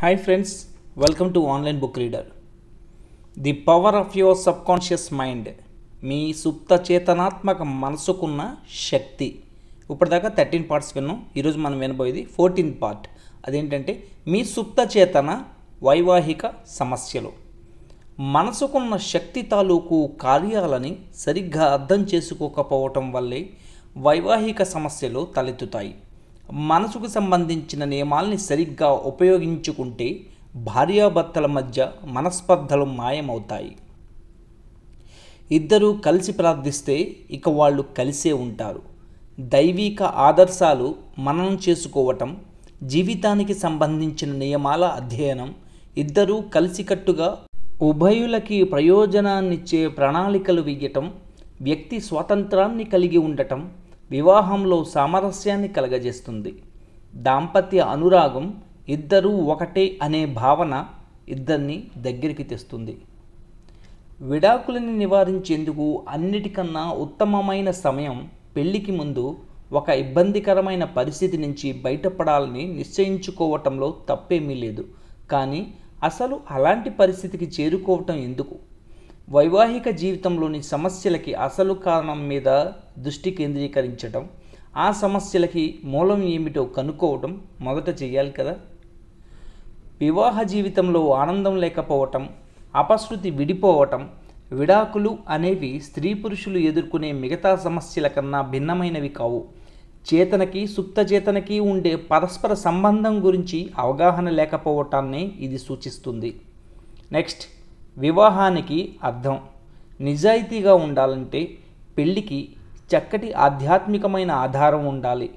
hi friends welcome to online book reader the power of your subconscious mind మీ సుప్త చేతనాత్మక మనసుకున్న శక్తి ఇప్పటిదాకా థర్టీన్ పార్ట్స్ విన్నాం ఈరోజు మనం వినబోయేది ఫోర్టీన్త్ పార్ట్ అదేంటంటే మీ సుప్త చేతన వైవాహిక సమస్యలు మనసుకున్న శక్తి తాలూకు కార్యాలని సరిగ్గా అర్థం చేసుకోకపోవటం వల్లే వైవాహిక సమస్యలు తలెత్తుతాయి మనసుకు సంబంధించిన నియమాల్ని సరిగ్గా ఉపయోగించుకుంటే భార్యాభర్తల మధ్య మనస్పర్ధలు మాయమవుతాయి ఇద్దరూ కలిసి ప్రార్థిస్తే ఇక వాళ్ళు కలిసే ఉంటారు దైవిక ఆదర్శాలు మనం చేసుకోవటం జీవితానికి సంబంధించిన నియమాల అధ్యయనం ఇద్దరూ కలిసికట్టుగా ఉభయులకి ప్రయోజనాన్నిచ్చే ప్రణాళికలు వేయటం వ్యక్తి స్వాతంత్రాన్ని కలిగి ఉండటం వివాహంలో సామరస్యాన్ని కలగజేస్తుంది దాంపత్య అనురాగం ఇద్దరూ ఒకటే అనే భావన ఇద్దరిని దగ్గరికి తెస్తుంది విడాకులని నివారించేందుకు అన్నిటికన్నా ఉత్తమమైన సమయం పెళ్లికి ముందు ఒక ఇబ్బందికరమైన పరిస్థితి నుంచి బయటపడాలని నిశ్చయించుకోవటంలో తప్పేమీ లేదు కానీ అసలు అలాంటి పరిస్థితికి చేరుకోవటం ఎందుకు వైవాహిక జీవితంలోని సమస్యలకి అసలు కారణం మీద దృష్టి కేంద్రీకరించడం ఆ సమస్యలకి మూలం ఏమిటో కనుక్కోవడం మొదట చేయాలి కదా వివాహ జీవితంలో ఆనందం లేకపోవటం అపశృతి విడిపోవటం విడాకులు అనేవి స్త్రీ పురుషులు ఎదుర్కొనే మిగతా సమస్యల కన్నా భిన్నమైనవి కావు చేతనకి సుప్తచేతనకి ఉండే పరస్పర సంబంధం గురించి అవగాహన లేకపోవటాన్ని ఇది సూచిస్తుంది నెక్స్ట్ వివాహానికి అర్థం నిజాయితీగా ఉండాలంటే పెళ్ళికి చక్కటి ఆధ్యాత్మికమైన ఆధారం ఉండాలి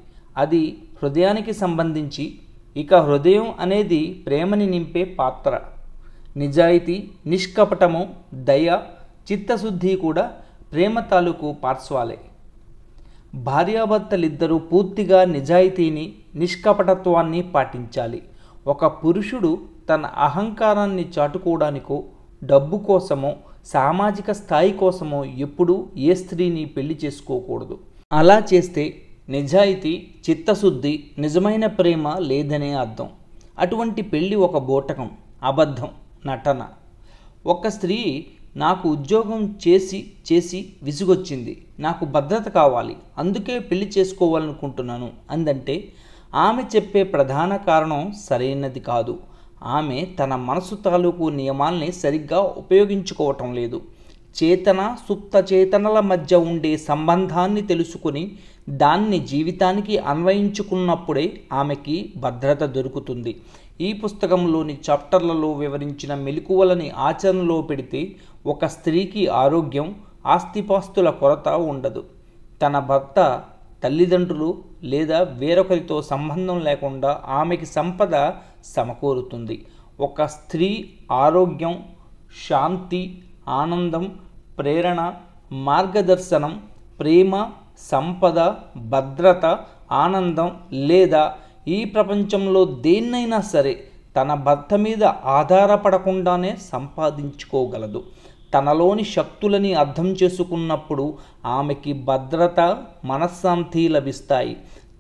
అది హృదయానికి సంబంధించి ఇక హృదయం అనేది ప్రేమని నింపే పాత్ర నిజాయితీ నిష్కపటము దయ చిత్తశుద్ధి కూడా ప్రేమ తాలూకు పార్శ్వాలే భార్యాభర్తలిద్దరూ పూర్తిగా నిజాయితీని నిష్కపటత్వాన్ని పాటించాలి ఒక పురుషుడు తన అహంకారాన్ని చాటుకోవడానికో డబ్బు కోసమో సామాజిక స్థాయి కోసమో ఎప్పుడూ ఏ స్త్రీని పెళ్లి చేసుకోకూడదు అలా చేస్తే నిజాయితీ చిత్తశుద్ధి నిజమైన ప్రేమ లేదనే అర్థం అటువంటి పెళ్ళి ఒక బోటకం అబద్ధం నటన ఒక స్త్రీ నాకు ఉద్యోగం చేసి చేసి విసుగొచ్చింది నాకు భద్రత కావాలి అందుకే పెళ్లి చేసుకోవాలనుకుంటున్నాను అందంటే ఆమె చెప్పే ప్రధాన కారణం సరైనది కాదు ఆమె తన మనసు తాలూకు నియమాల్ని సరిగ్గా ఉపయోగించుకోవటం లేదు చేతన సుప్త చేతనల మధ్య ఉండే సంబంధాన్ని తెలుసుకుని దాన్ని జీవితానికి అన్వయించుకున్నప్పుడే ఆమెకి భద్రత దొరుకుతుంది ఈ పుస్తకంలోని చాప్టర్లలో వివరించిన మెలకువలని ఆచరణలో పెడితే ఒక స్త్రీకి ఆరోగ్యం ఆస్తిపాస్తుల కొరత ఉండదు తన భర్త తల్లిదండ్రులు లేదా వేరొకరితో సంబంధం లేకుండా ఆమెకి సంపద సమకూరుతుంది ఒక స్త్రీ ఆరోగ్యం శాంతి ఆనందం ప్రేరణ మార్గదర్శనం ప్రేమ సంపద భద్రత ఆనందం లేదా ఈ ప్రపంచంలో దేన్నైనా సరే తన భర్త మీద ఆధారపడకుండానే సంపాదించుకోగలదు తనలోని శక్తులని అర్థం చేసుకున్నప్పుడు ఆమెకి భద్రత మనశ్శాంతి లభిస్తాయి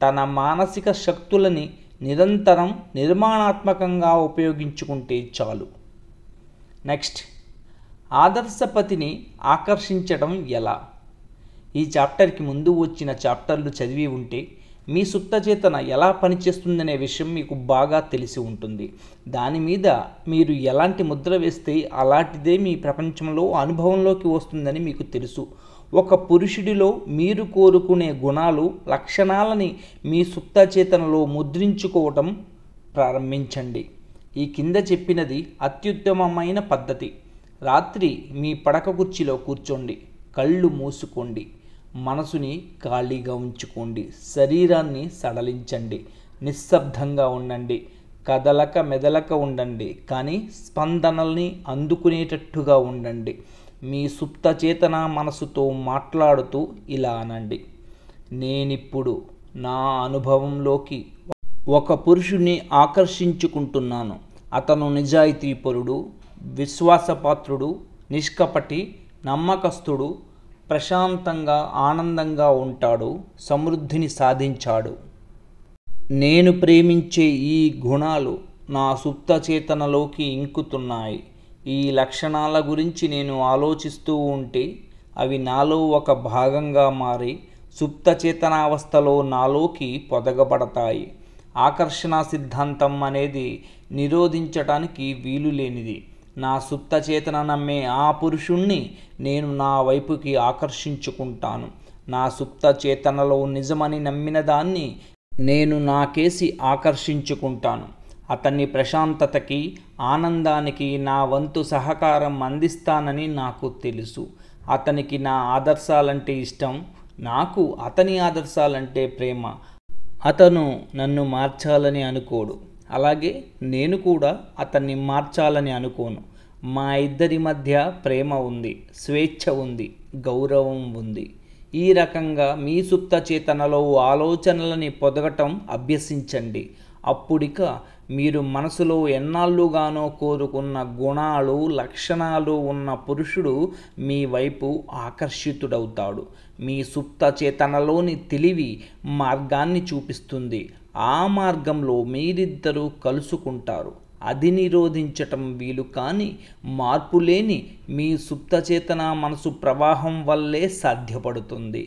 తన మానసిక శక్తులని నిరంతరం నిర్మాణాత్మకంగా ఉపయోగించుకుంటే చాలు నెక్స్ట్ ఆదర్శపతిని ఆకర్షించడం ఎలా ఈ చాప్టర్కి ముందు వచ్చిన చాప్టర్లు చదివి ఉంటే మీ సుప్తచేతన ఎలా పనిచేస్తుందనే విషయం మీకు బాగా తెలిసి ఉంటుంది దాని మీద మీరు ఎలాంటి ముద్ర వేస్తే అలాంటిదే మీ ప్రపంచంలో అనుభవంలోకి వస్తుందని మీకు తెలుసు ఒక పురుషుడిలో మీరు కోరుకునే గుణాలు లక్షణాలని మీ సుప్తచేతనలో ముద్రించుకోవటం ప్రారంభించండి ఈ కింద చెప్పినది అత్యుత్తమమైన పద్ధతి రాత్రి మీ పడక కుర్చీలో కూర్చోండి కళ్ళు మూసుకోండి మనసుని ఖాళీగా ఉంచుకోండి శరీరాన్ని సడలించండి నిశ్శబ్దంగా ఉండండి కదలక మెదలక ఉండండి కానీ స్పందనల్ని అందుకునేటట్టుగా ఉండండి మీ సుప్త చేతన మనసుతో మాట్లాడుతూ ఇలా అనండి నేనిప్పుడు నా అనుభవంలోకి ఒక పురుషుణ్ణి ఆకర్షించుకుంటున్నాను అతను నిజాయితీపరుడు విశ్వాసపాత్రుడు నిష్కపటి నమ్మకస్తుడు ప్రశాంతంగా ఆనందంగా ఉంటాడు సమృద్ధిని సాధించాడు నేను ప్రేమించే ఈ గుణాలు నా సుప్త చేతనలోకి ఇంకుతున్నాయి ఈ లక్షణాల గురించి నేను ఆలోచిస్తూ ఉంటే అవి నాలో ఒక భాగంగా మారి సుప్త చేతనావస్థలో నాలోకి పొదగబడతాయి ఆకర్షణ సిద్ధాంతం అనేది నిరోధించటానికి వీలు లేనిది నా సుప్త చేతన నమ్మే ఆ పురుషుణ్ణి నేను నా వైపుకి ఆకర్షించుకుంటాను నా సుప్త చేతనలో నిజమని నమ్మిన దాన్ని నేను నాకేసి ఆకర్షించుకుంటాను అతన్ని ప్రశాంతతకి ఆనందానికి నా వంతు సహకారం అందిస్తానని నాకు తెలుసు అతనికి నా ఆదర్శాలంటే ఇష్టం నాకు అతని ఆదర్శాలంటే ప్రేమ అతను నన్ను మార్చాలని అనుకోడు అలాగే నేను కూడా అతన్ని మార్చాలని అనుకోను మా ఇద్దరి మధ్య ప్రేమ ఉంది స్వేచ్ఛ ఉంది గౌరవం ఉంది ఈ రకంగా మీ సుప్త చేతనలో ఆలోచనలని పొదగటం అభ్యసించండి అప్పుడిక మీరు మనసులో ఎన్నాళ్ళుగానో కోరుకున్న గుణాలు లక్షణాలు ఉన్న పురుషుడు మీ వైపు ఆకర్షితుడవుతాడు మీ సుప్త చేతనలోని తెలివి మార్గాన్ని చూపిస్తుంది ఆ మార్గంలో మీరిద్దరూ కలుసుకుంటారు అది నిరోధించటం వీలు కాని మార్పు లేని మీ సుప్తచేతన మనసు ప్రవాహం వల్లే సాధ్యపడుతుంది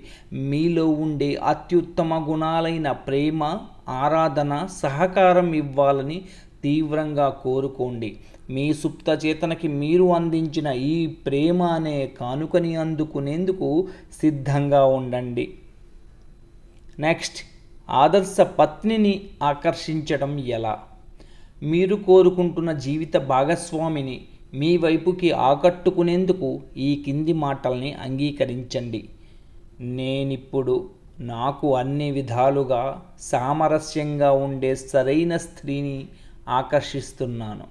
మీలో ఉండే అత్యుత్తమ గుణాలైన ప్రేమ ఆరాధన సహకారం ఇవ్వాలని తీవ్రంగా కోరుకోండి మీ సుప్త చేతనకి మీరు అందించిన ఈ ప్రేమ అనే కానుకని అందుకునేందుకు సిద్ధంగా ఉండండి నెక్స్ట్ ఆదర్శ పత్నిని ఆకర్షించడం ఎలా మీరు కోరుకుంటున్న జీవిత భాగస్వామిని మీ వైపుకి ఆకట్టుకునేందుకు ఈ కింది మాటల్ని అంగీకరించండి నేనిప్పుడు నాకు అన్ని విధాలుగా సామరస్యంగా ఉండే సరైన స్త్రీని ఆకర్షిస్తున్నాను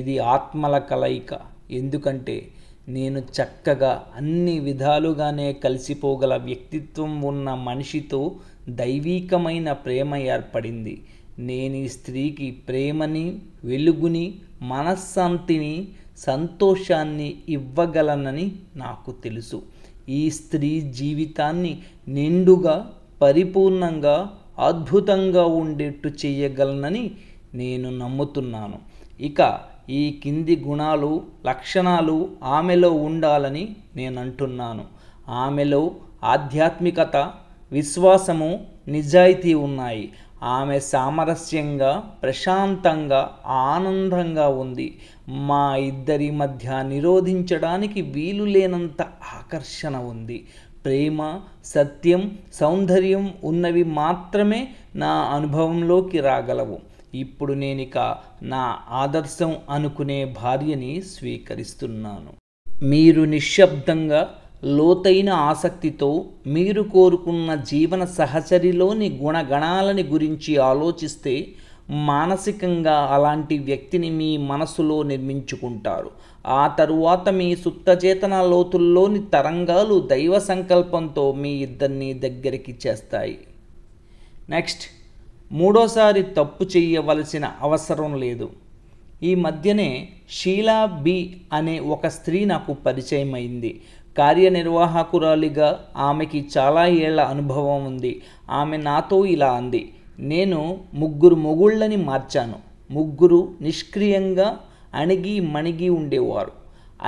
ఇది ఆత్మల కలయిక ఎందుకంటే నేను చక్కగా అన్ని విధాలుగానే కలిసిపోగల వ్యక్తిత్వం ఉన్న మనిషితో దైవీకమైన ప్రేమ ఏర్పడింది నేను ఈ స్త్రీకి ప్రేమని వెలుగుని మనశ్శాంతిని సంతోషాన్ని ఇవ్వగలనని నాకు తెలుసు ఈ స్త్రీ జీవితాన్ని నిండుగా పరిపూర్ణంగా అద్భుతంగా ఉండేట్టు చేయగలనని నేను నమ్ముతున్నాను ఇక ఈ కింది గుణాలు లక్షణాలు ఆమెలో ఉండాలని నేను అంటున్నాను ఆమెలో ఆధ్యాత్మికత విశ్వాసము నిజాయితీ ఉన్నాయి ఆమె సామరస్యంగా ప్రశాంతంగా ఆనందంగా ఉంది మా ఇద్దరి మధ్య నిరోధించడానికి వీలు లేనంత ఆకర్షణ ఉంది ప్రేమ సత్యం సౌందర్యం ఉన్నవి మాత్రమే నా అనుభవంలోకి రాగలవు ఇప్పుడు నేనిక నా ఆదర్శం అనుకునే భార్యని స్వీకరిస్తున్నాను మీరు నిశ్శబ్దంగా లోతైన ఆసక్తితో మీరు కోరుకున్న జీవన సహచరిలోని గుణగణాలని గురించి ఆలోచిస్తే మానసికంగా అలాంటి వ్యక్తిని మీ మనసులో నిర్మించుకుంటారు ఆ తరువాత మీ సుప్తచేతన లోతుల్లోని తరంగాలు దైవ సంకల్పంతో మీ ఇద్దరిని దగ్గరికి చేస్తాయి నెక్స్ట్ మూడోసారి తప్పు చేయవలసిన అవసరం లేదు ఈ మధ్యనే షీలా బి అనే ఒక స్త్రీ నాకు పరిచయం అయింది కార్యనిర్వాహకురాలిగా ఆమెకి చాలా ఏళ్ల అనుభవం ఉంది ఆమె నాతో ఇలా అంది నేను ముగ్గురు మొగుళ్ళని మార్చాను ముగ్గురు నిష్క్రియంగా అణిగి మణిగి ఉండేవారు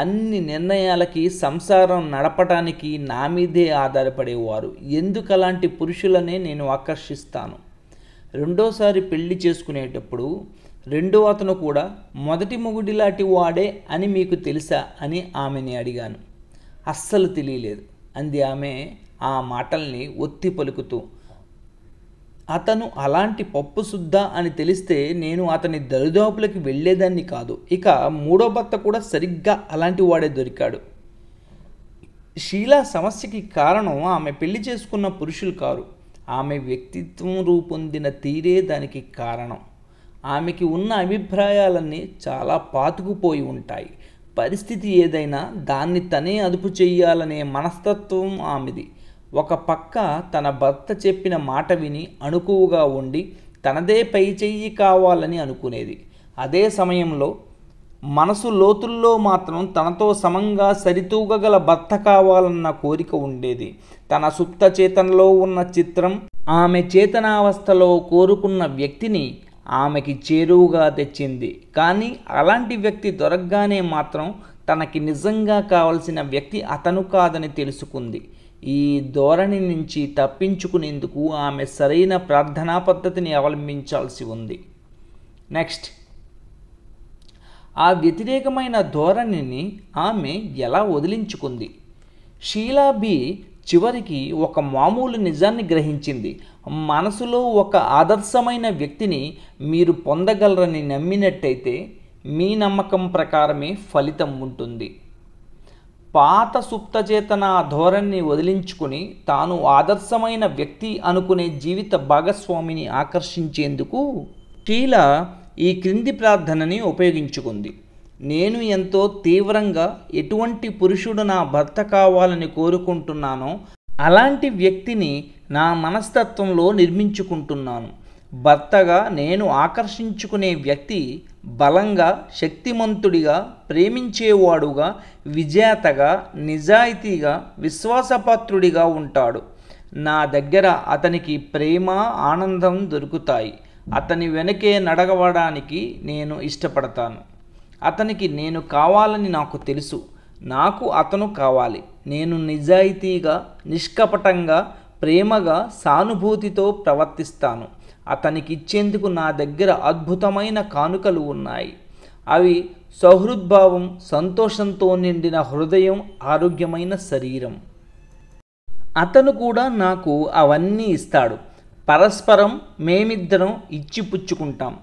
అన్ని నిర్ణయాలకి సంసారం నడపటానికి నా మీదే ఆధారపడేవారు ఎందుకు అలాంటి పురుషులనే నేను ఆకర్షిస్తాను రెండోసారి పెళ్లి చేసుకునేటప్పుడు రెండో అతను కూడా మొదటి మొగుడిలాంటి వాడే అని మీకు తెలుసా అని ఆమెని అడిగాను అస్సలు తెలియలేదు అంది ఆమె ఆ మాటల్ని ఒత్తి పలుకుతూ అతను అలాంటి పప్పు శుద్ధ అని తెలిస్తే నేను అతని దరిదాపులకి వెళ్ళేదాన్ని కాదు ఇక మూడో భర్త కూడా సరిగ్గా అలాంటి వాడే దొరికాడు షీలా సమస్యకి కారణం ఆమె పెళ్లి చేసుకున్న పురుషులు కారు ఆమె వ్యక్తిత్వం రూపొందిన తీరే దానికి కారణం ఆమెకి ఉన్న అభిప్రాయాలన్నీ చాలా పాతుకుపోయి ఉంటాయి పరిస్థితి ఏదైనా దాన్ని తనే అదుపు చెయ్యాలనే మనస్తత్వం ఆమెది ఒక పక్క తన భర్త చెప్పిన మాట విని అణుకువుగా ఉండి తనదే పై చెయ్యి కావాలని అనుకునేది అదే సమయంలో మనసు లోతుల్లో మాత్రం తనతో సమంగా సరితూగగల భర్త కావాలన్న కోరిక ఉండేది తన సుప్త చేతనలో ఉన్న చిత్రం ఆమె చేతనావస్థలో కోరుకున్న వ్యక్తిని ఆమెకి చేరువుగా తెచ్చింది కానీ అలాంటి వ్యక్తి దొరకగానే మాత్రం తనకి నిజంగా కావలసిన వ్యక్తి అతను కాదని తెలుసుకుంది ఈ ధోరణి నుంచి తప్పించుకునేందుకు ఆమె సరైన ప్రార్థనా పద్ధతిని అవలంబించాల్సి ఉంది నెక్స్ట్ ఆ వ్యతిరేకమైన ధోరణిని ఆమె ఎలా వదిలించుకుంది షీలా బి చివరికి ఒక మామూలు నిజాన్ని గ్రహించింది మనసులో ఒక ఆదర్శమైన వ్యక్తిని మీరు పొందగలరని నమ్మినట్టయితే మీ నమ్మకం ప్రకారమే ఫలితం ఉంటుంది పాత సుప్తచేతన ధోరణిని వదిలించుకుని తాను ఆదర్శమైన వ్యక్తి అనుకునే జీవిత భాగస్వామిని ఆకర్షించేందుకు కీల ఈ క్రింది ప్రార్థనని ఉపయోగించుకుంది నేను ఎంతో తీవ్రంగా ఎటువంటి పురుషుడు నా భర్త కావాలని కోరుకుంటున్నానో అలాంటి వ్యక్తిని నా మనస్తత్వంలో నిర్మించుకుంటున్నాను భర్తగా నేను ఆకర్షించుకునే వ్యక్తి బలంగా శక్తిమంతుడిగా ప్రేమించేవాడుగా విజేతగా నిజాయితీగా విశ్వాసపాత్రుడిగా ఉంటాడు నా దగ్గర అతనికి ప్రేమ ఆనందం దొరుకుతాయి అతని వెనకే నడగవడానికి నేను ఇష్టపడతాను అతనికి నేను కావాలని నాకు తెలుసు నాకు అతను కావాలి నేను నిజాయితీగా నిష్కపటంగా ప్రేమగా సానుభూతితో ప్రవర్తిస్తాను అతనికి ఇచ్చేందుకు నా దగ్గర అద్భుతమైన కానుకలు ఉన్నాయి అవి సౌహృద్భావం సంతోషంతో నిండిన హృదయం ఆరోగ్యమైన శరీరం అతను కూడా నాకు అవన్నీ ఇస్తాడు పరస్పరం మేమిద్దరం ఇచ్చిపుచ్చుకుంటాం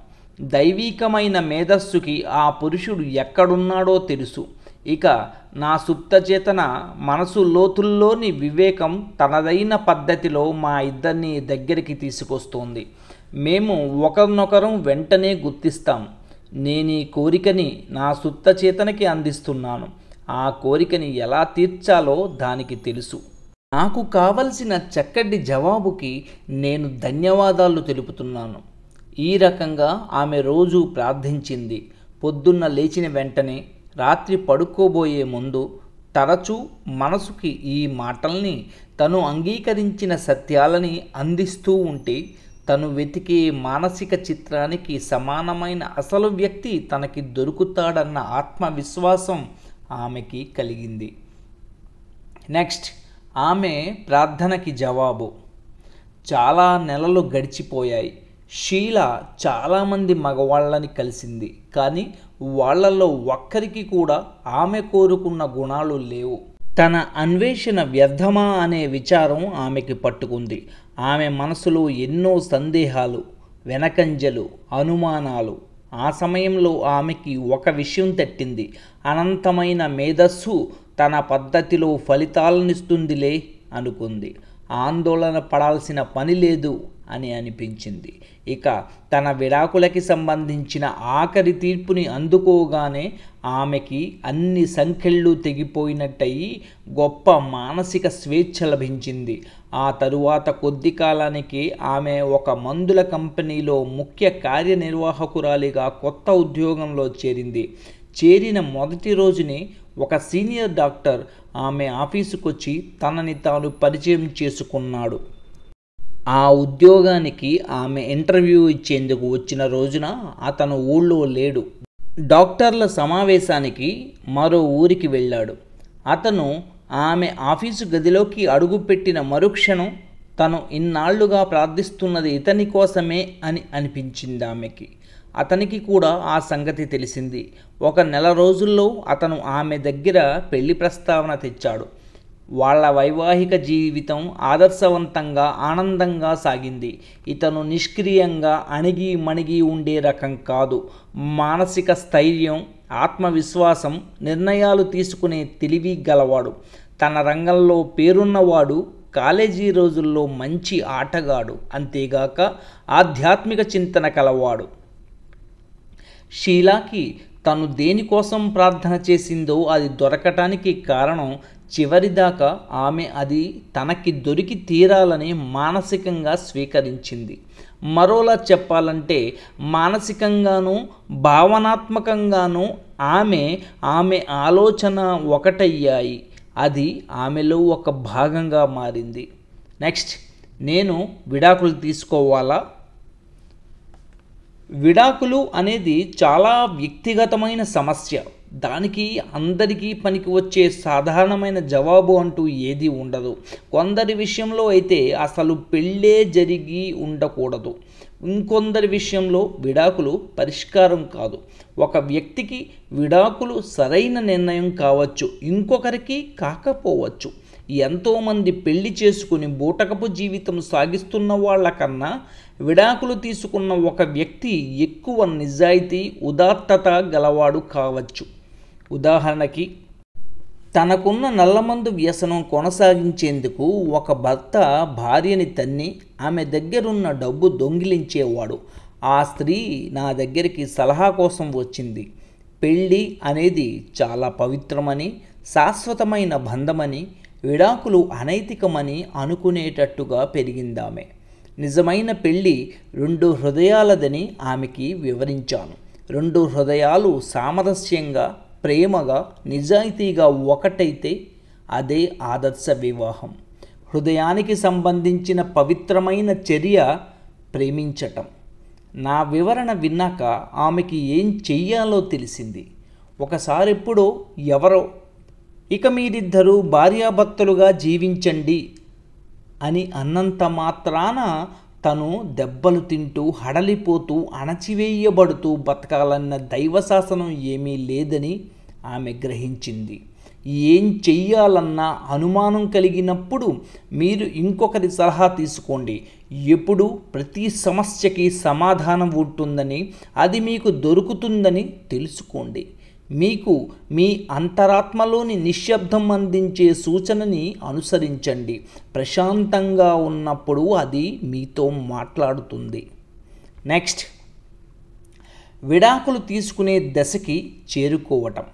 దైవీకమైన మేధస్సుకి ఆ పురుషుడు ఎక్కడున్నాడో తెలుసు ఇక నా సుప్తచేతన మనసు లోతుల్లోని వివేకం తనదైన పద్ధతిలో మా ఇద్దరిని దగ్గరికి తీసుకొస్తోంది మేము ఒకరినొకరం వెంటనే గుర్తిస్తాం నేను ఈ కోరికని నా సుప్తచేతనకి అందిస్తున్నాను ఆ కోరికని ఎలా తీర్చాలో దానికి తెలుసు నాకు కావలసిన చక్కటి జవాబుకి నేను ధన్యవాదాలు తెలుపుతున్నాను ఈ రకంగా ఆమె రోజు ప్రార్థించింది పొద్దున్న లేచిన వెంటనే రాత్రి పడుకోబోయే ముందు తరచూ మనసుకి ఈ మాటల్ని తను అంగీకరించిన సత్యాలని అందిస్తూ ఉంటే తను వెతికే మానసిక చిత్రానికి సమానమైన అసలు వ్యక్తి తనకి దొరుకుతాడన్న ఆత్మవిశ్వాసం ఆమెకి కలిగింది నెక్స్ట్ ఆమె ప్రార్థనకి జవాబు చాలా నెలలు గడిచిపోయాయి షీల చాలామంది మగవాళ్ళని కలిసింది కానీ వాళ్లలో ఒక్కరికి కూడా ఆమె కోరుకున్న గుణాలు లేవు తన అన్వేషణ వ్యర్థమా అనే విచారం ఆమెకి పట్టుకుంది ఆమె మనసులో ఎన్నో సందేహాలు వెనకంజలు అనుమానాలు ఆ సమయంలో ఆమెకి ఒక విషయం తట్టింది అనంతమైన మేధస్సు తన పద్ధతిలో ఫలితాలనిస్తుందిలే అనుకుంది ఆందోళన పడాల్సిన పని లేదు అని అనిపించింది ఇక తన విడాకులకి సంబంధించిన ఆఖరి తీర్పుని అందుకోగానే ఆమెకి అన్ని సంఖ్యలు తెగిపోయినట్టయి గొప్ప మానసిక స్వేచ్ఛ లభించింది ఆ తరువాత కొద్ది కాలానికి ఆమె ఒక మందుల కంపెనీలో ముఖ్య కార్యనిర్వాహకురాలిగా కొత్త ఉద్యోగంలో చేరింది చేరిన మొదటి రోజుని ఒక సీనియర్ డాక్టర్ ఆమె ఆఫీసుకొచ్చి తనని తాను పరిచయం చేసుకున్నాడు ఆ ఉద్యోగానికి ఆమె ఇంటర్వ్యూ ఇచ్చేందుకు వచ్చిన రోజున అతను ఊళ్ళో లేడు డాక్టర్ల సమావేశానికి మరో ఊరికి వెళ్ళాడు అతను ఆమె ఆఫీసు గదిలోకి అడుగుపెట్టిన మరుక్షణం తను ఇన్నాళ్లుగా ప్రార్థిస్తున్నది ఇతని కోసమే అని అనిపించింది ఆమెకి అతనికి కూడా ఆ సంగతి తెలిసింది ఒక నెల రోజుల్లో అతను ఆమె దగ్గర పెళ్లి ప్రస్తావన తెచ్చాడు వాళ్ళ వైవాహిక జీవితం ఆదర్శవంతంగా ఆనందంగా సాగింది ఇతను నిష్క్రియంగా అణిగి మణిగి ఉండే రకం కాదు మానసిక స్థైర్యం ఆత్మవిశ్వాసం నిర్ణయాలు తీసుకునే తెలివి గలవాడు తన రంగంలో పేరున్నవాడు కాలేజీ రోజుల్లో మంచి ఆటగాడు అంతేగాక ఆధ్యాత్మిక చింతన కలవాడు షీలాకి తను దేనికోసం ప్రార్థన చేసిందో అది దొరకటానికి కారణం చివరిదాకా ఆమె అది తనకి దొరికి తీరాలని మానసికంగా స్వీకరించింది మరోలా చెప్పాలంటే మానసికంగానూ భావనాత్మకంగానూ ఆమె ఆమె ఆలోచన ఒకటయ్యాయి అది ఆమెలో ఒక భాగంగా మారింది నెక్స్ట్ నేను విడాకులు తీసుకోవాలా విడాకులు అనేది చాలా వ్యక్తిగతమైన సమస్య దానికి అందరికీ పనికి వచ్చే సాధారణమైన జవాబు అంటూ ఏది ఉండదు కొందరి విషయంలో అయితే అసలు పెళ్ళే జరిగి ఉండకూడదు ఇంకొందరి విషయంలో విడాకులు పరిష్కారం కాదు ఒక వ్యక్తికి విడాకులు సరైన నిర్ణయం కావచ్చు ఇంకొకరికి కాకపోవచ్చు ఎంతోమంది పెళ్లి చేసుకుని బూటకపు జీవితం సాగిస్తున్న వాళ్ళకన్నా విడాకులు తీసుకున్న ఒక వ్యక్తి ఎక్కువ నిజాయితీ ఉదాత్తత గలవాడు కావచ్చు ఉదాహరణకి తనకున్న నల్లమందు వ్యసనం కొనసాగించేందుకు ఒక భర్త భార్యని తన్ని ఆమె దగ్గరున్న డబ్బు దొంగిలించేవాడు ఆ స్త్రీ నా దగ్గరికి సలహా కోసం వచ్చింది పెళ్ళి అనేది చాలా పవిత్రమని శాశ్వతమైన బంధమని విడాకులు అనైతికమని అనుకునేటట్టుగా పెరిగిందామె నిజమైన పెళ్ళి రెండు హృదయాలదని ఆమెకి వివరించాను రెండు హృదయాలు సామరస్యంగా ప్రేమగా నిజాయితీగా ఒకటైతే అదే ఆదర్శ వివాహం హృదయానికి సంబంధించిన పవిత్రమైన చర్య ప్రేమించటం నా వివరణ విన్నాక ఆమెకి ఏం చెయ్యాలో తెలిసింది ఒకసారెప్పుడో ఎవరో ఇక మీరిద్దరూ భార్యాభర్తలుగా జీవించండి అని అన్నంత మాత్రాన తను దెబ్బలు తింటూ హడలిపోతూ అణచివేయబడుతూ బతకాలన్న దైవశాసనం ఏమీ లేదని ఆమె గ్రహించింది ఏం చెయ్యాలన్న అనుమానం కలిగినప్పుడు మీరు ఇంకొకరి సలహా తీసుకోండి ఎప్పుడు ప్రతి సమస్యకి సమాధానం ఉంటుందని అది మీకు దొరుకుతుందని తెలుసుకోండి మీకు మీ అంతరాత్మలోని నిశ్శబ్దం అందించే సూచనని అనుసరించండి ప్రశాంతంగా ఉన్నప్పుడు అది మీతో మాట్లాడుతుంది నెక్స్ట్ విడాకులు తీసుకునే దశకి చేరుకోవటం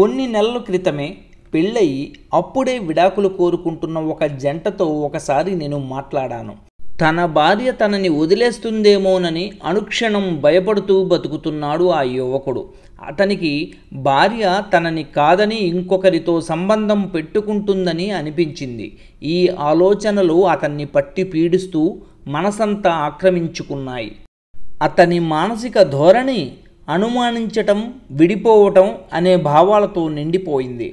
కొన్ని నెలల క్రితమే పెళ్ళయి అప్పుడే విడాకులు కోరుకుంటున్న ఒక జంటతో ఒకసారి నేను మాట్లాడాను తన భార్య తనని వదిలేస్తుందేమోనని అనుక్షణం భయపడుతూ బతుకుతున్నాడు ఆ యువకుడు అతనికి భార్య తనని కాదని ఇంకొకరితో సంబంధం పెట్టుకుంటుందని అనిపించింది ఈ ఆలోచనలు అతన్ని పట్టి పీడిస్తూ మనసంతా ఆక్రమించుకున్నాయి అతని మానసిక ధోరణి అనుమానించటం విడిపోవటం అనే భావాలతో నిండిపోయింది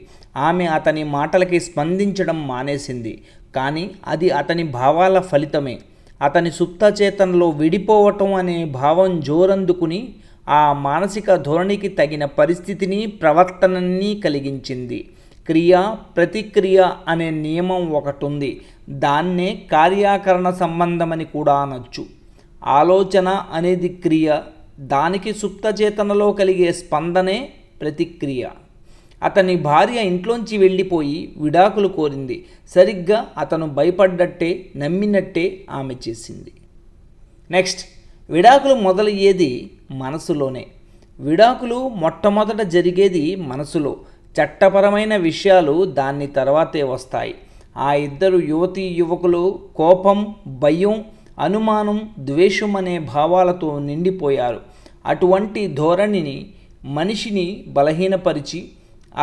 ఆమె అతని మాటలకి స్పందించడం మానేసింది కానీ అది అతని భావాల ఫలితమే అతని సుప్తచేతనలో విడిపోవటం అనే భావం జోరందుకుని ఆ మానసిక ధోరణికి తగిన పరిస్థితిని ప్రవర్తనని కలిగించింది క్రియ ప్రతిక్రియ అనే నియమం ఒకటి ఉంది దాన్నే కార్యాకరణ సంబంధమని కూడా అనొచ్చు ఆలోచన అనేది క్రియ దానికి సుప్తచేతనలో కలిగే స్పందనే ప్రతిక్రియ అతని భార్య ఇంట్లోంచి వెళ్ళిపోయి విడాకులు కోరింది సరిగ్గా అతను భయపడ్డట్టే నమ్మినట్టే ఆమె చేసింది నెక్స్ట్ విడాకులు మొదలయ్యేది మనసులోనే విడాకులు మొట్టమొదట జరిగేది మనసులో చట్టపరమైన విషయాలు దాన్ని తర్వాతే వస్తాయి ఆ ఇద్దరు యువతి యువకులు కోపం భయం అనుమానం ద్వేషం అనే భావాలతో నిండిపోయారు అటువంటి ధోరణిని మనిషిని బలహీనపరిచి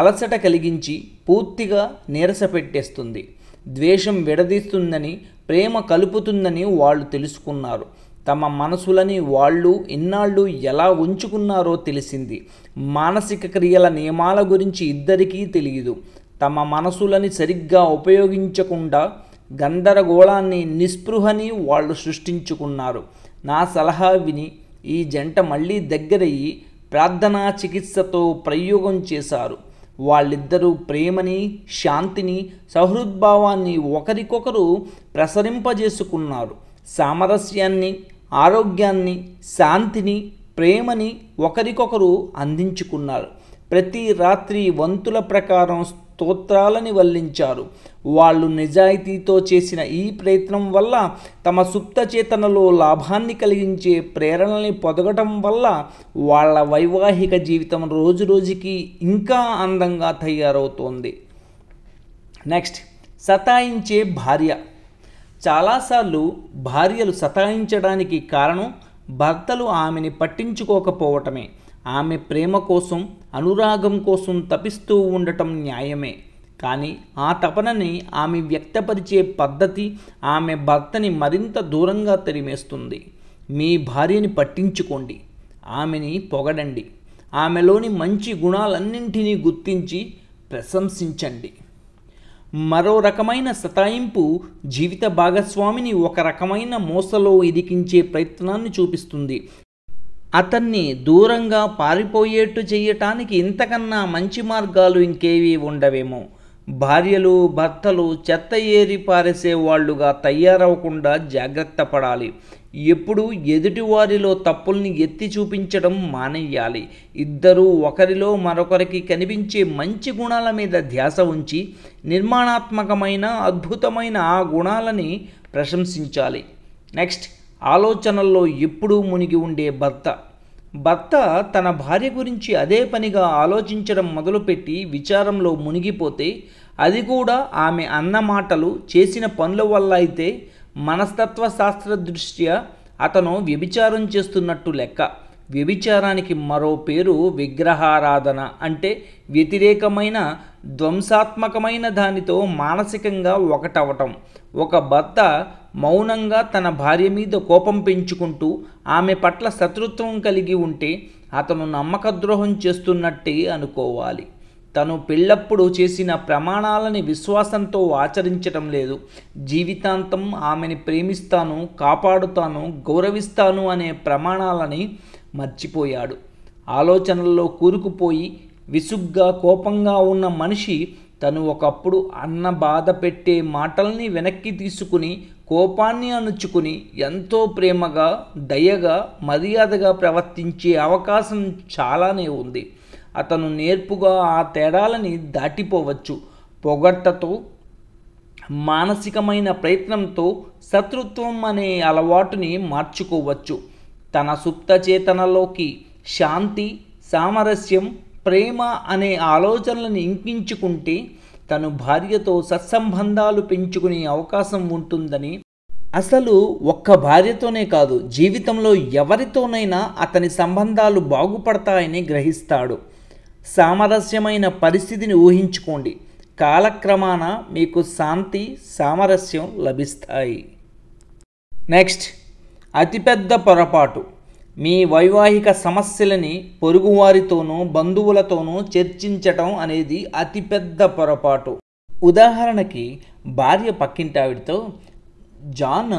అలసట కలిగించి పూర్తిగా నీరసపెట్టేస్తుంది ద్వేషం విడదీస్తుందని ప్రేమ కలుపుతుందని వాళ్ళు తెలుసుకున్నారు తమ మనసులని వాళ్ళు ఇన్నాళ్ళు ఎలా ఉంచుకున్నారో తెలిసింది మానసిక క్రియల నియమాల గురించి ఇద్దరికీ తెలియదు తమ మనసులని సరిగ్గా ఉపయోగించకుండా గందరగోళాన్ని నిస్పృహని వాళ్ళు సృష్టించుకున్నారు నా సలహా విని ఈ జంట మళ్ళీ దగ్గరయ్యి ప్రార్థనా చికిత్సతో ప్రయోగం చేశారు వాళ్ళిద్దరూ ప్రేమని శాంతిని సహృద్భావాన్ని ఒకరికొకరు ప్రసరింపజేసుకున్నారు సామరస్యాన్ని ఆరోగ్యాన్ని శాంతిని ప్రేమని ఒకరికొకరు అందించుకున్నారు ప్రతి రాత్రి వంతుల ప్రకారం స్తోత్రాలని వల్లించారు వాళ్ళు నిజాయితీతో చేసిన ఈ ప్రయత్నం వల్ల తమ సుప్త చేతనలో లాభాన్ని కలిగించే ప్రేరణల్ని పొదగటం వల్ల వాళ్ళ వైవాహిక జీవితం రోజురోజుకి ఇంకా అందంగా తయారవుతోంది నెక్స్ట్ సతాయించే భార్య చాలాసార్లు భార్యలు సతాయించడానికి కారణం భర్తలు ఆమెని పట్టించుకోకపోవటమే ఆమె ప్రేమ కోసం అనురాగం కోసం తపిస్తూ ఉండటం న్యాయమే కానీ ఆ తపనని ఆమె వ్యక్తపరిచే పద్ధతి ఆమె భర్తని మరింత దూరంగా తరిమేస్తుంది మీ భార్యని పట్టించుకోండి ఆమెని పొగడండి ఆమెలోని మంచి గుణాలన్నింటినీ గుర్తించి ప్రశంసించండి మరో రకమైన సతాయింపు జీవిత భాగస్వామిని ఒక రకమైన మోసలో ఇరికించే ప్రయత్నాన్ని చూపిస్తుంది అతన్ని దూరంగా పారిపోయేట్టు చేయటానికి ఇంతకన్నా మంచి మార్గాలు ఇంకేవి ఉండవేమో భార్యలు భర్తలు చెత్త ఏరి పారేసేవాళ్లుగా తయారవకుండా జాగ్రత్త పడాలి ఎప్పుడు ఎదుటివారిలో తప్పుల్ని ఎత్తి చూపించడం మానేయాలి ఇద్దరూ ఒకరిలో మరొకరికి కనిపించే మంచి గుణాల మీద ధ్యాస ఉంచి నిర్మాణాత్మకమైన అద్భుతమైన ఆ గుణాలని ప్రశంసించాలి నెక్స్ట్ ఆలోచనల్లో ఎప్పుడూ మునిగి ఉండే భర్త భర్త తన భార్య గురించి అదే పనిగా ఆలోచించడం మొదలుపెట్టి విచారంలో మునిగిపోతే అది కూడా ఆమె అన్న మాటలు చేసిన పనుల వల్ల అయితే మనస్తత్వ శాస్త్ర దృష్ట్యా అతను వ్యభిచారం చేస్తున్నట్టు లెక్క వ్యభిచారానికి మరో పేరు విగ్రహారాధన అంటే వ్యతిరేకమైన ధ్వంసాత్మకమైన దానితో మానసికంగా ఒకటవటం ఒక భర్త మౌనంగా తన భార్య మీద కోపం పెంచుకుంటూ ఆమె పట్ల శత్రుత్వం కలిగి ఉంటే అతను నమ్మకద్రోహం చేస్తున్నట్టే అనుకోవాలి తను పెళ్ళప్పుడు చేసిన ప్రమాణాలని విశ్వాసంతో ఆచరించటం లేదు జీవితాంతం ఆమెని ప్రేమిస్తాను కాపాడుతాను గౌరవిస్తాను అనే ప్రమాణాలని మర్చిపోయాడు ఆలోచనల్లో కూరుకుపోయి విసుగ్గా కోపంగా ఉన్న మనిషి తను ఒకప్పుడు అన్న బాధ పెట్టే మాటల్ని వెనక్కి తీసుకుని కోపాన్ని అణుచుకుని ఎంతో ప్రేమగా దయగా మర్యాదగా ప్రవర్తించే అవకాశం చాలానే ఉంది అతను నేర్పుగా ఆ తేడాలని దాటిపోవచ్చు పొగట్టతో మానసికమైన ప్రయత్నంతో శత్రుత్వం అనే అలవాటుని మార్చుకోవచ్చు తన సుప్త చేతనలోకి శాంతి సామరస్యం ప్రేమ అనే ఆలోచనలను ఇంకించుకుంటే తను భార్యతో సత్సంబంధాలు పెంచుకునే అవకాశం ఉంటుందని అసలు ఒక్క భార్యతోనే కాదు జీవితంలో ఎవరితోనైనా అతని సంబంధాలు బాగుపడతాయని గ్రహిస్తాడు సామరస్యమైన పరిస్థితిని ఊహించుకోండి కాలక్రమాన మీకు శాంతి సామరస్యం లభిస్తాయి నెక్స్ట్ అతిపెద్ద పొరపాటు మీ వైవాహిక సమస్యలని పొరుగువారితోనూ బంధువులతోనూ చర్చించటం అనేది అతిపెద్ద పొరపాటు ఉదాహరణకి భార్య పక్కింటావిడితో జాన్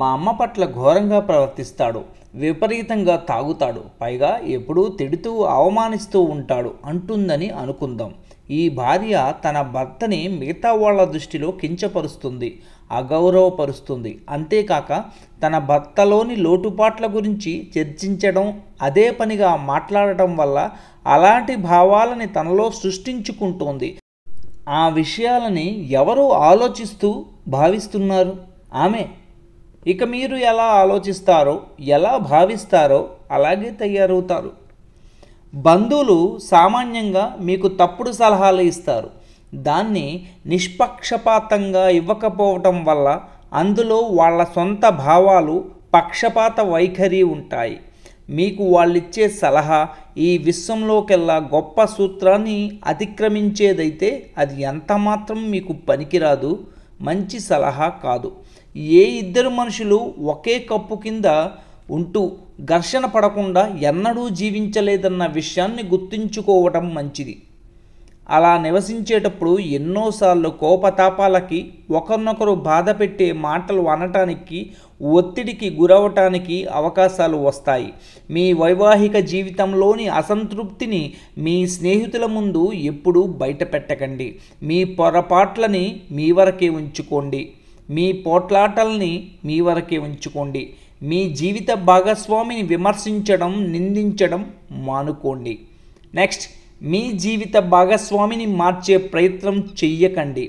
మా అమ్మ పట్ల ఘోరంగా ప్రవర్తిస్తాడు విపరీతంగా తాగుతాడు పైగా ఎప్పుడూ తిడుతూ అవమానిస్తూ ఉంటాడు అంటుందని అనుకుందాం ఈ భార్య తన భర్తని మిగతా వాళ్ళ దృష్టిలో కించపరుస్తుంది అగౌరవపరుస్తుంది అంతేకాక తన భర్తలోని లోటుపాట్ల గురించి చర్చించడం అదే పనిగా మాట్లాడటం వల్ల అలాంటి భావాలని తనలో సృష్టించుకుంటోంది ఆ విషయాలని ఎవరు ఆలోచిస్తూ భావిస్తున్నారు ఆమె ఇక మీరు ఎలా ఆలోచిస్తారో ఎలా భావిస్తారో అలాగే తయారవుతారు బంధువులు సామాన్యంగా మీకు తప్పుడు సలహాలు ఇస్తారు దాన్ని నిష్పక్షపాతంగా ఇవ్వకపోవటం వల్ల అందులో వాళ్ళ సొంత భావాలు పక్షపాత వైఖరి ఉంటాయి మీకు వాళ్ళిచ్చే సలహా ఈ విశ్వంలోకెల్లా గొప్ప సూత్రాన్ని అతిక్రమించేదైతే అది ఎంత మాత్రం మీకు పనికిరాదు మంచి సలహా కాదు ఏ ఇద్దరు మనుషులు ఒకే కప్పు కింద ఉంటూ ఘర్షణ పడకుండా ఎన్నడూ జీవించలేదన్న విషయాన్ని గుర్తుంచుకోవటం మంచిది అలా నివసించేటప్పుడు ఎన్నోసార్లు కోపతాపాలకి ఒకరినొకరు బాధ పెట్టే మాటలు అనటానికి ఒత్తిడికి గురవటానికి అవకాశాలు వస్తాయి మీ వైవాహిక జీవితంలోని అసంతృప్తిని మీ స్నేహితుల ముందు ఎప్పుడూ బయటపెట్టకండి మీ పొరపాట్లని మీ వరకే ఉంచుకోండి మీ పోట్లాటల్ని మీ వరకే ఉంచుకోండి మీ జీవిత భాగస్వామిని విమర్శించడం నిందించడం మానుకోండి నెక్స్ట్ మీ జీవిత భాగస్వామిని మార్చే ప్రయత్నం చెయ్యకండి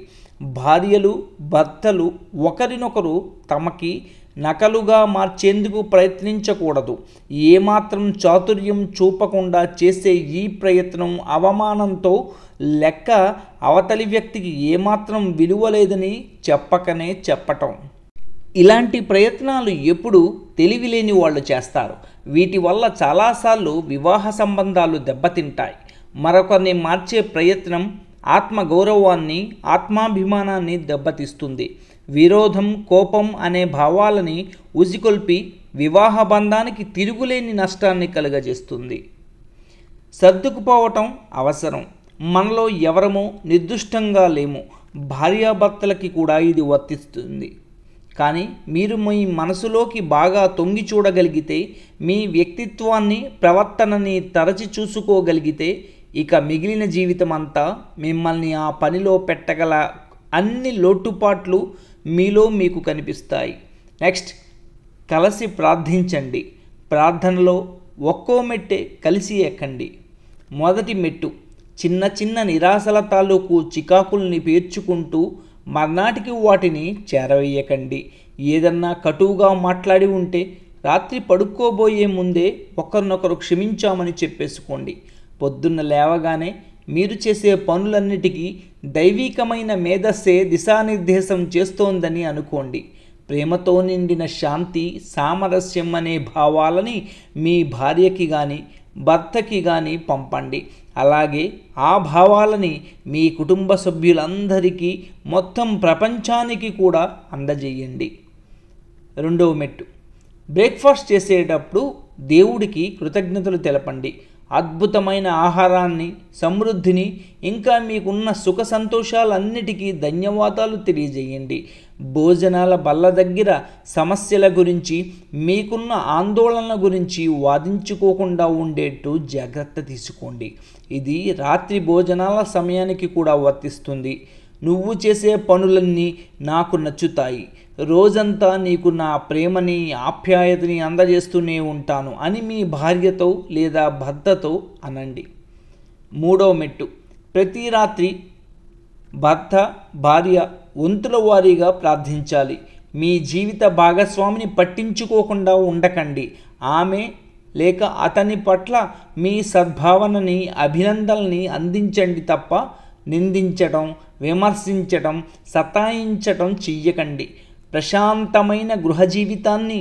భార్యలు భర్తలు ఒకరినొకరు తమకి నకలుగా మార్చేందుకు ప్రయత్నించకూడదు ఏమాత్రం చాతుర్యం చూపకుండా చేసే ఈ ప్రయత్నం అవమానంతో లెక్క అవతలి వ్యక్తికి ఏమాత్రం విలువ లేదని చెప్పకనే చెప్పటం ఇలాంటి ప్రయత్నాలు ఎప్పుడు తెలివిలేని వాళ్ళు చేస్తారు వీటి వల్ల చాలాసార్లు వివాహ సంబంధాలు దెబ్బతింటాయి మరొకరిని మార్చే ప్రయత్నం ఆత్మగౌరవాన్ని ఆత్మాభిమానాన్ని దెబ్బతీస్తుంది విరోధం కోపం అనే భావాలని ఉజికొల్పి వివాహ బంధానికి తిరుగులేని నష్టాన్ని కలుగజేస్తుంది సర్దుకుపోవటం అవసరం మనలో ఎవరము నిర్దుష్టంగా లేము భార్యాభర్తలకి కూడా ఇది వర్తిస్తుంది కానీ మీరు మీ మనసులోకి బాగా తొంగి చూడగలిగితే మీ వ్యక్తిత్వాన్ని ప్రవర్తనని తరచి చూసుకోగలిగితే ఇక మిగిలిన జీవితం అంతా మిమ్మల్ని ఆ పనిలో పెట్టగల అన్ని లోటుపాట్లు మీలో మీకు కనిపిస్తాయి నెక్స్ట్ కలిసి ప్రార్థించండి ప్రార్థనలో ఒక్కో మెట్టే కలిసి ఎక్కండి మొదటి మెట్టు చిన్న చిన్న నిరాశల తాలూకు చికాకుల్ని పేర్చుకుంటూ మర్నాటికి వాటిని చేరవేయకండి ఏదన్నా కటువుగా మాట్లాడి ఉంటే రాత్రి పడుక్కోబోయే ముందే ఒకరినొకరు క్షమించామని చెప్పేసుకోండి పొద్దున్న లేవగానే మీరు చేసే పనులన్నిటికీ దైవికమైన మేధస్సే దిశానిర్దేశం చేస్తోందని అనుకోండి ప్రేమతో నిండిన శాంతి సామరస్యం అనే భావాలని మీ భార్యకి కానీ భర్తకి కానీ పంపండి అలాగే ఆ భావాలని మీ కుటుంబ సభ్యులందరికీ మొత్తం ప్రపంచానికి కూడా అందజేయండి రెండవ మెట్టు బ్రేక్ఫాస్ట్ చేసేటప్పుడు దేవుడికి కృతజ్ఞతలు తెలపండి అద్భుతమైన ఆహారాన్ని సమృద్ధిని ఇంకా మీకున్న సుఖ సంతోషాలన్నిటికీ ధన్యవాదాలు తెలియజేయండి భోజనాల బల్ల దగ్గర సమస్యల గురించి మీకున్న ఆందోళనల గురించి వాదించుకోకుండా ఉండేట్టు జాగ్రత్త తీసుకోండి ఇది రాత్రి భోజనాల సమయానికి కూడా వర్తిస్తుంది నువ్వు చేసే పనులన్నీ నాకు నచ్చుతాయి రోజంతా నీకు నా ప్రేమని ఆప్యాయతని అందజేస్తూనే ఉంటాను అని మీ భార్యతో లేదా భర్తతో అనండి మూడో మెట్టు ప్రతి రాత్రి భర్త భార్య వంతుల వారీగా ప్రార్థించాలి మీ జీవిత భాగస్వామిని పట్టించుకోకుండా ఉండకండి ఆమె లేక అతని పట్ల మీ సద్భావనని అభినందనల్ని అందించండి తప్ప నిందించడం విమర్శించడం సతాయించడం చెయ్యకండి ప్రశాంతమైన గృహ జీవితాన్ని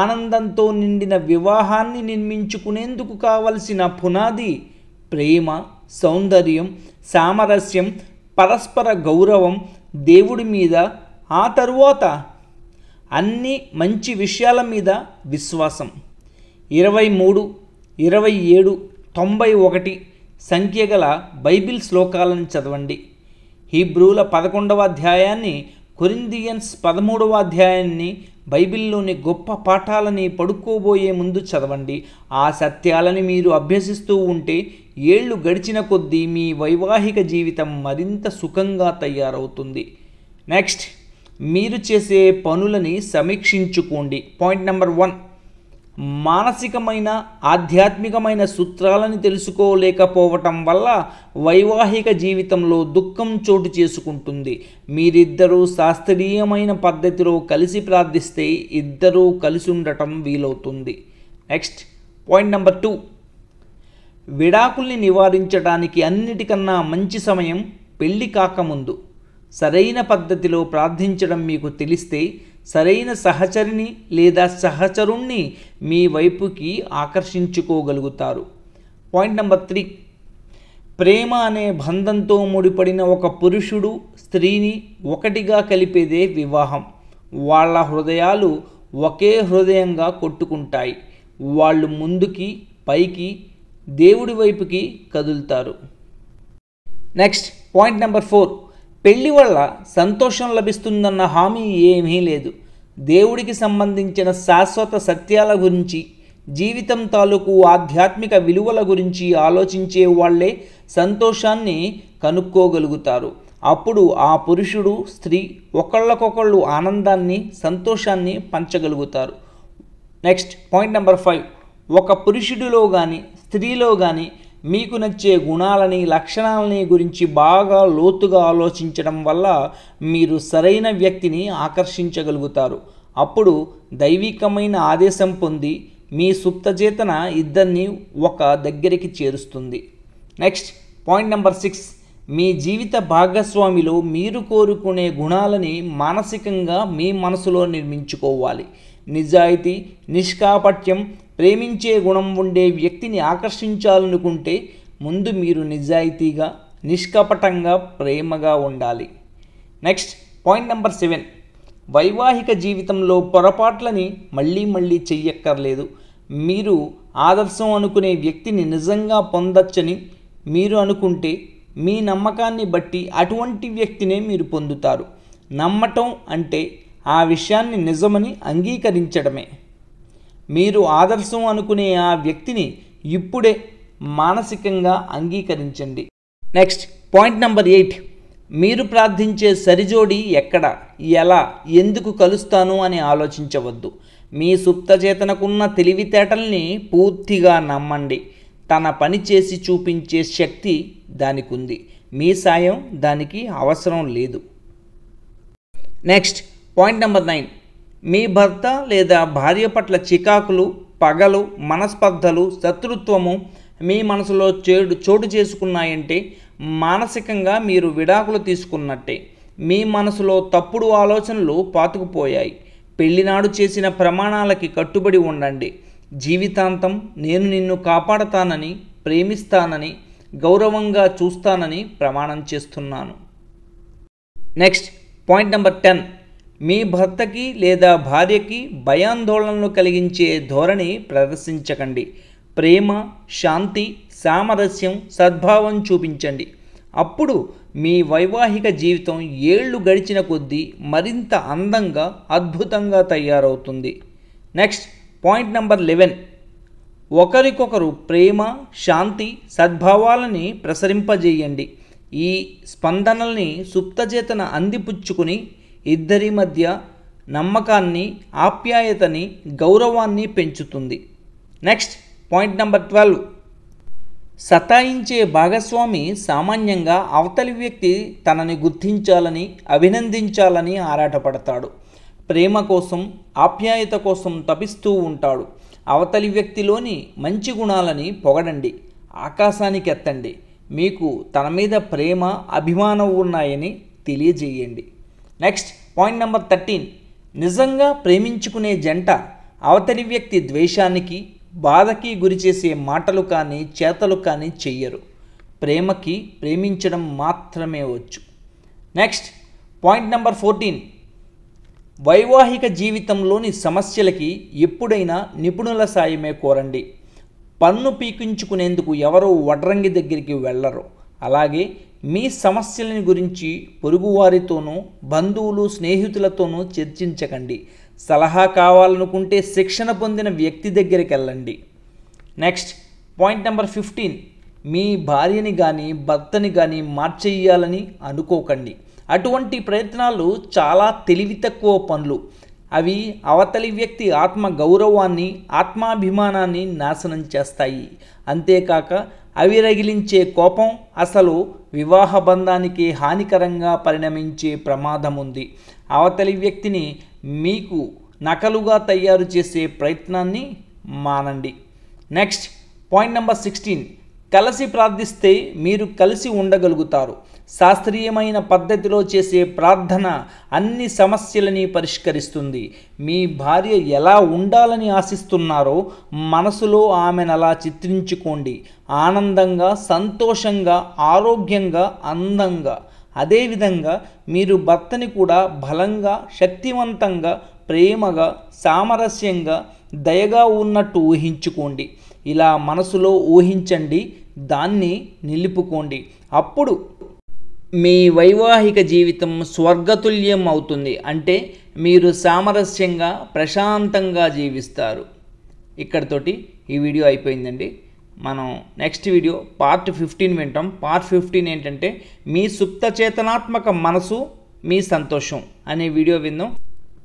ఆనందంతో నిండిన వివాహాన్ని నిర్మించుకునేందుకు కావలసిన పునాది ప్రేమ సౌందర్యం సామరస్యం పరస్పర గౌరవం దేవుడి మీద ఆ తరువాత అన్ని మంచి విషయాల మీద విశ్వాసం ఇరవై మూడు ఇరవై ఏడు తొంభై ఒకటి సంఖ్య గల బైబిల్ శ్లోకాలను చదవండి హీబ్రూల పదకొండవ అధ్యాయాన్ని కొరిందియన్స్ పదమూడవ అధ్యాయాన్ని బైబిల్లోని గొప్ప పాఠాలని పడుకోబోయే ముందు చదవండి ఆ సత్యాలని మీరు అభ్యసిస్తూ ఉంటే ఏళ్ళు గడిచిన కొద్దీ మీ వైవాహిక జీవితం మరింత సుఖంగా తయారవుతుంది నెక్స్ట్ మీరు చేసే పనులని సమీక్షించుకోండి పాయింట్ నెంబర్ వన్ మానసికమైన ఆధ్యాత్మికమైన సూత్రాలను తెలుసుకోలేకపోవటం వల్ల వైవాహిక జీవితంలో దుఃఖం చోటు చేసుకుంటుంది మీరిద్దరూ శాస్త్రీయమైన పద్ధతిలో కలిసి ప్రార్థిస్తే ఇద్దరూ కలిసి ఉండటం వీలవుతుంది నెక్స్ట్ పాయింట్ నెంబర్ టూ విడాకుల్ని నివారించడానికి అన్నిటికన్నా మంచి సమయం పెళ్ళి కాకముందు సరైన పద్ధతిలో ప్రార్థించడం మీకు తెలిస్తే సరైన సహచరిని లేదా సహచరుణ్ణి మీ వైపుకి ఆకర్షించుకోగలుగుతారు పాయింట్ నెంబర్ త్రీ ప్రేమ అనే బంధంతో ముడిపడిన ఒక పురుషుడు స్త్రీని ఒకటిగా కలిపేదే వివాహం వాళ్ళ హృదయాలు ఒకే హృదయంగా కొట్టుకుంటాయి వాళ్ళు ముందుకి పైకి దేవుడి వైపుకి కదులుతారు నెక్స్ట్ పాయింట్ నెంబర్ ఫోర్ పెళ్లి వల్ల సంతోషం లభిస్తుందన్న హామీ ఏమీ లేదు దేవుడికి సంబంధించిన శాశ్వత సత్యాల గురించి జీవితం తాలూకు ఆధ్యాత్మిక విలువల గురించి ఆలోచించే వాళ్లే సంతోషాన్ని కనుక్కోగలుగుతారు అప్పుడు ఆ పురుషుడు స్త్రీ ఒకళ్ళకొకళ్ళు ఆనందాన్ని సంతోషాన్ని పంచగలుగుతారు నెక్స్ట్ పాయింట్ నెంబర్ ఫైవ్ ఒక పురుషుడిలో కానీ స్త్రీలో కానీ మీకు నచ్చే గుణాలని లక్షణాలని గురించి బాగా లోతుగా ఆలోచించడం వల్ల మీరు సరైన వ్యక్తిని ఆకర్షించగలుగుతారు అప్పుడు దైవికమైన ఆదేశం పొంది మీ సుప్తచేతన ఇద్దరిని ఒక దగ్గరికి చేరుస్తుంది నెక్స్ట్ పాయింట్ నెంబర్ సిక్స్ మీ జీవిత భాగస్వామిలో మీరు కోరుకునే గుణాలని మానసికంగా మీ మనసులో నిర్మించుకోవాలి నిజాయితీ నిష్కాపట్యం ప్రేమించే గుణం ఉండే వ్యక్తిని ఆకర్షించాలనుకుంటే ముందు మీరు నిజాయితీగా నిష్కపటంగా ప్రేమగా ఉండాలి నెక్స్ట్ పాయింట్ నెంబర్ సెవెన్ వైవాహిక జీవితంలో పొరపాట్లని మళ్ళీ మళ్ళీ చెయ్యక్కర్లేదు మీరు ఆదర్శం అనుకునే వ్యక్తిని నిజంగా పొందొచ్చని మీరు అనుకుంటే మీ నమ్మకాన్ని బట్టి అటువంటి వ్యక్తినే మీరు పొందుతారు నమ్మటం అంటే ఆ విషయాన్ని నిజమని అంగీకరించడమే మీరు ఆదర్శం అనుకునే ఆ వ్యక్తిని ఇప్పుడే మానసికంగా అంగీకరించండి నెక్స్ట్ పాయింట్ నెంబర్ ఎయిట్ మీరు ప్రార్థించే సరిజోడి ఎక్కడ ఎలా ఎందుకు కలుస్తాను అని ఆలోచించవద్దు మీ సుప్తచేతనకున్న తెలివితేటల్ని పూర్తిగా నమ్మండి తన పని చేసి చూపించే శక్తి దానికి ఉంది మీ సాయం దానికి అవసరం లేదు నెక్స్ట్ పాయింట్ నెంబర్ నైన్ మీ భర్త లేదా భార్య పట్ల చికాకులు పగలు మనస్పర్ధలు శత్రుత్వము మీ మనసులో చేడు చోటు చేసుకున్నాయంటే మానసికంగా మీరు విడాకులు తీసుకున్నట్టే మీ మనసులో తప్పుడు ఆలోచనలు పాతుకుపోయాయి పెళ్లినాడు చేసిన ప్రమాణాలకి కట్టుబడి ఉండండి జీవితాంతం నేను నిన్ను కాపాడతానని ప్రేమిస్తానని గౌరవంగా చూస్తానని ప్రమాణం చేస్తున్నాను నెక్స్ట్ పాయింట్ నెంబర్ టెన్ మీ భర్తకి లేదా భార్యకి భయాందోళనలు కలిగించే ధోరణి ప్రదర్శించకండి ప్రేమ శాంతి సామరస్యం సద్భావం చూపించండి అప్పుడు మీ వైవాహిక జీవితం ఏళ్ళు గడిచిన కొద్దీ మరింత అందంగా అద్భుతంగా తయారవుతుంది నెక్స్ట్ పాయింట్ నెంబర్ లెవెన్ ఒకరికొకరు ప్రేమ శాంతి సద్భావాలని ప్రసరింపజేయండి ఈ స్పందనల్ని సుప్తచేతన అందిపుచ్చుకుని ఇద్దరి మధ్య నమ్మకాన్ని ఆప్యాయతని గౌరవాన్ని పెంచుతుంది నెక్స్ట్ పాయింట్ నెంబర్ ట్వెల్వ్ సతాయించే భాగస్వామి సామాన్యంగా అవతలి వ్యక్తి తనని గుర్తించాలని అభినందించాలని ఆరాటపడతాడు ప్రేమ కోసం ఆప్యాయత కోసం తపిస్తూ ఉంటాడు అవతలి వ్యక్తిలోని మంచి గుణాలని పొగడండి ఆకాశానికి ఎత్తండి మీకు తన మీద ప్రేమ అభిమానం ఉన్నాయని తెలియజేయండి నెక్స్ట్ పాయింట్ నెంబర్ థర్టీన్ నిజంగా ప్రేమించుకునే జంట అవతలి వ్యక్తి ద్వేషానికి బాధకి గురి చేసే మాటలు కానీ చేతలు కానీ చెయ్యరు ప్రేమకి ప్రేమించడం మాత్రమే వచ్చు నెక్స్ట్ పాయింట్ నెంబర్ ఫోర్టీన్ వైవాహిక జీవితంలోని సమస్యలకి ఎప్పుడైనా నిపుణుల సాయమే కోరండి పన్ను పీకించుకునేందుకు ఎవరో వడ్రంగి దగ్గరికి వెళ్ళరు అలాగే మీ సమస్యలని గురించి పొరుగువారితోనూ బంధువులు స్నేహితులతోనూ చర్చించకండి సలహా కావాలనుకుంటే శిక్షణ పొందిన వ్యక్తి దగ్గరికి వెళ్ళండి నెక్స్ట్ పాయింట్ నెంబర్ ఫిఫ్టీన్ మీ భార్యని కానీ భర్తని కానీ మార్చేయాలని అనుకోకండి అటువంటి ప్రయత్నాలు చాలా తెలివి తక్కువ పనులు అవి అవతలి వ్యక్తి ఆత్మ గౌరవాన్ని ఆత్మాభిమానాన్ని నాశనం చేస్తాయి అంతేకాక అవి రగిలించే కోపం అసలు వివాహ బంధానికి హానికరంగా పరిణమించే ప్రమాదం ఉంది అవతలి వ్యక్తిని మీకు నకలుగా తయారు చేసే ప్రయత్నాన్ని మానండి నెక్స్ట్ పాయింట్ నెంబర్ సిక్స్టీన్ కలిసి ప్రార్థిస్తే మీరు కలిసి ఉండగలుగుతారు శాస్త్రీయమైన పద్ధతిలో చేసే ప్రార్థన అన్ని సమస్యలని పరిష్కరిస్తుంది మీ భార్య ఎలా ఉండాలని ఆశిస్తున్నారో మనసులో ఆమెను అలా చిత్రించుకోండి ఆనందంగా సంతోషంగా ఆరోగ్యంగా అందంగా అదేవిధంగా మీరు భర్తని కూడా బలంగా శక్తివంతంగా ప్రేమగా సామరస్యంగా దయగా ఉన్నట్టు ఊహించుకోండి ఇలా మనసులో ఊహించండి దాన్ని నిలుపుకోండి అప్పుడు మీ వైవాహిక జీవితం స్వర్గతుల్యం అవుతుంది అంటే మీరు సామరస్యంగా ప్రశాంతంగా జీవిస్తారు ఇక్కడతోటి ఈ వీడియో అయిపోయిందండి మనం నెక్స్ట్ వీడియో పార్ట్ ఫిఫ్టీన్ వింటాం పార్ట్ ఫిఫ్టీన్ ఏంటంటే మీ సుప్త చేతనాత్మక మనసు మీ సంతోషం అనే వీడియో విందాం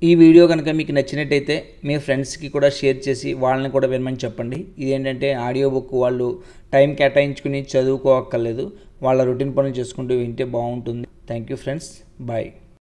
ఈ వీడియో కనుక మీకు నచ్చినట్టయితే మీ ఫ్రెండ్స్కి కూడా షేర్ చేసి వాళ్ళని కూడా వినమని చెప్పండి ఇదేంటంటే ఆడియో బుక్ వాళ్ళు టైం కేటాయించుకుని చదువుకోవక్కర్లేదు వాళ్ళ రొటీన్ పనులు చేసుకుంటూ వింటే బాగుంటుంది థ్యాంక్ యూ ఫ్రెండ్స్ బాయ్